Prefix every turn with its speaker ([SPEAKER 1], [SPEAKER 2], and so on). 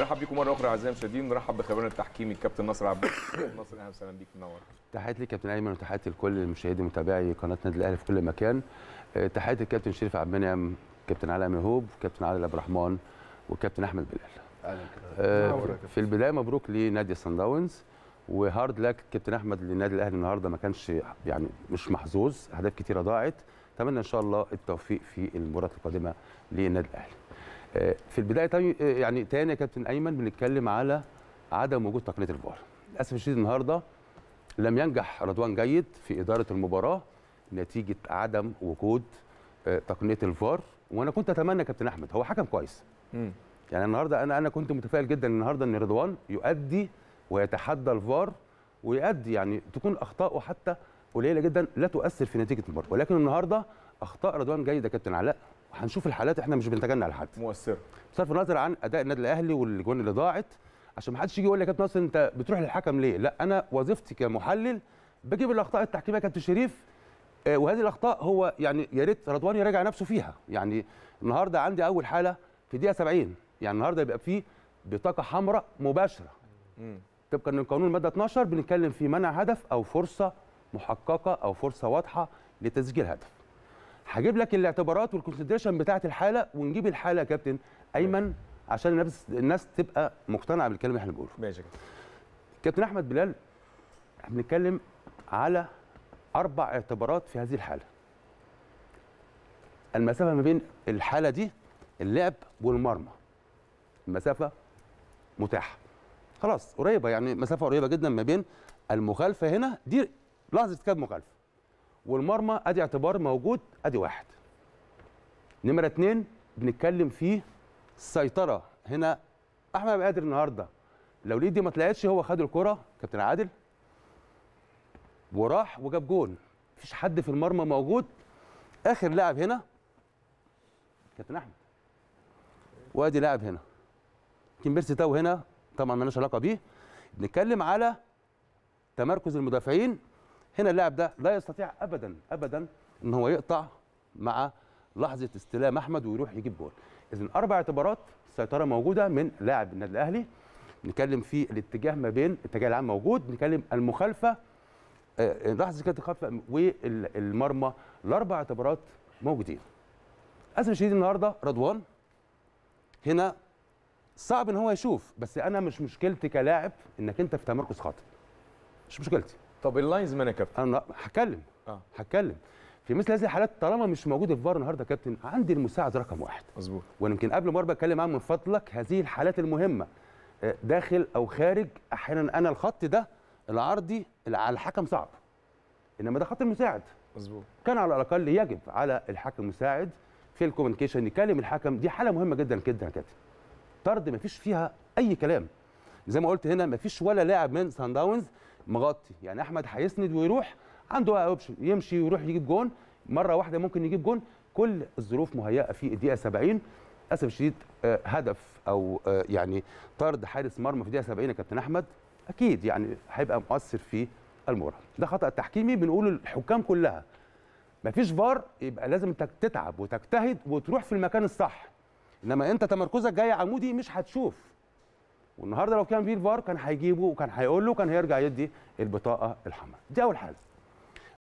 [SPEAKER 1] نرحب بيكم مره اخرى اعزائي المشاهدين نرحب بخبيرنا التحكيمي الكابتن نصر عباس نصر اهلا وسهلا بيك منور تحياتي لك كابتن ايمن وتحياتي لكل المشاهدين ومتابعي قناه النادي الاهلي في كل مكان آه، تحياتي الكابتن شريف عبد المنعم كابتن علاء مهوب كابتن علي عبد الرحمن وكابتن احمد بلال اهلا آه، في البدايه مبروك لنادي سان داونز وهارد لك كابتن احمد للنادي الاهلي النهارده ما كانش يعني مش محظوظ اهداف كثيره ضاعت اتمنى ان شاء الله التوفيق في المباريات القادمه للنادي الاهلي في البدايه تاني يعني تاني يا كابتن ايمن بنتكلم على عدم وجود تقنيه الفار للاسف الشديد النهارده لم ينجح رضوان جيد في اداره المباراه نتيجه عدم وجود آه، تقنيه الفار وانا كنت اتمنى كابتن احمد هو حكم كويس يعني النهارده انا انا كنت متفائل جدا النهارده ان رضوان يؤدي ويتحدى الفار ويؤدي يعني تكون اخطائه حتى قليله جدا لا تؤثر في نتيجه المباراه ولكن النهارده اخطاء رضوان جيد يا كابتن علاء هنشوف الحالات احنا مش بنتجنى لحد مؤثره بصرف النظر عن اداء النادي الاهلي والجون اللي ضاعت عشان ما حدش يجي يقول لي يا كابتن ناصر انت بتروح للحكم ليه لا انا وظيفتي كمحلل بجيب الاخطاء التحكيميه يا كابتن شريف آه وهذه الاخطاء هو يعني يا ريت رضوان يراجع نفسه فيها يعني النهارده عندي اول حاله في دقيقه 70 يعني النهارده يبقى فيه بطاقه حمراء مباشره طبقا للقانون الماده 12 بنتكلم في منع هدف او فرصه محققه او فرصه واضحه لتسجيل هدف هجيب لك الاعتبارات والكونسيدريشن بتاعه الحاله ونجيب الحاله يا كابتن ايمن عشان الناس الناس تبقى مقتنعه بالكلام اللي احنا بنقوله ماشي كابتن احمد بلال احنا بنتكلم على اربع اعتبارات في هذه الحاله المسافه ما بين الحاله دي اللعب والمرمى المسافه متاحه خلاص قريبه يعني مسافه قريبه جدا ما بين المخالفه هنا دي لحظه كاد مخالفه والمرمى ادي اعتبار موجود ادي واحد نمره اتنين بنتكلم فيه السيطره هنا احمد عبد قادر النهارده لو ليه دي ما طلعتش هو خد الكره كابتن عادل وراح وجاب جون مفيش حد في المرمى موجود اخر لاعب هنا كابتن احمد وادي لاعب هنا كيمبيرسي تاو هنا طبعا مالناش علاقه بيه بنتكلم على تمركز المدافعين هنا اللاعب ده لا يستطيع ابدا ابدا ان هو يقطع مع لحظه استلام احمد ويروح يجيب جول اذا اربع اعتبارات سيطره موجوده من لاعب النادي الاهلي نتكلم في الاتجاه ما بين الاتجاه العام موجود نتكلم المخالفه آه، آه، لحظه كانت الخلفه والمرمى الاربع اعتبارات موجودين اسف شديد النهارده رضوان هنا صعب ان هو يشوف بس انا مش مشكلتي كلاعب انك انت في تمركز خاطئ مش مشكلتي طب اللاينز مان يا كابتن انا هتكلم آه. هتكلم في مثل هذه الحالات طالما مش موجود الفار النهارده يا كابتن عندي المساعد رقم واحد مظبوط وانا يمكن قبل ما بتكلم معاهم من فضلك هذه الحالات المهمه آه، داخل او خارج احيانا انا الخط ده العرضي على الحكم صعب انما ده خط المساعد مظبوط كان على الاقل يجب على الحكم المساعد في الكومنيكيشن يكلم الحكم دي حاله مهمه جدا جدا يا كابتن طرد ما فيش فيها اي كلام زي ما قلت هنا ما فيش ولا لاعب من سان داونز مغطي يعني احمد هيسند ويروح عنده اوبشن يمشي ويروح يجيب جون مره واحده ممكن يجيب جون كل الظروف مهيئه في الدقيقه 70 للاسف شديد آه، هدف او آه، يعني طرد حارس مرمى في الدقيقه 70 يا كابتن احمد اكيد يعني هيبقى مؤثر في المباراه ده خطا تحكيمي بنقول للحكام كلها مفيش فار يبقى لازم تتعب وتجتهد وتروح في المكان الصح انما انت تمركزك جاي عمودي مش هتشوف والنهارده لو كان في الفار كان هيجيبه وكان هيقول له كان هيرجع يدي البطاقه الحمراء دي اول حاجه